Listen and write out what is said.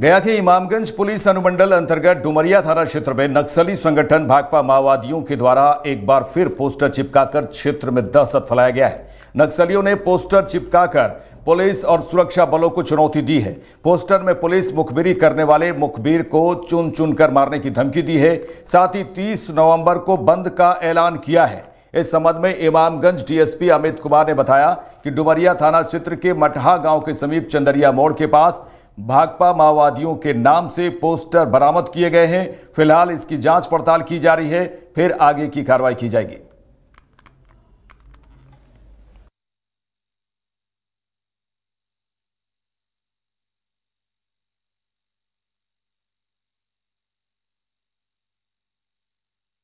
गया के इमामगंज पुलिस अनुमंडल अंतर्गत डुमरिया थाना क्षेत्र में नक्सली संगठन भाकपा माओवादियों के द्वारा एक बार फिर पोस्टर चिपकाकर क्षेत्र में दहशत फैलाया गया है नक्सलियों ने पोस्टर चिपकाकर पुलिस और सुरक्षा बलों को चुनौती दी है पोस्टर में पुलिस मुखबिरी करने वाले मुखबिर को चुन चुन कर मारने की धमकी दी है साथ ही तीस नवम्बर को बंद का ऐलान किया है इस संबंध में इमामगंज डीएसपी अमित कुमार ने बताया कि डुमरिया थाना क्षेत्र के मटहा गांव के समीप चंदरिया मोड़ के पास भाकपा माओवादियों के नाम से पोस्टर बरामद किए गए हैं फिलहाल इसकी जांच पड़ताल की जा रही है फिर आगे की कार्रवाई की जाएगी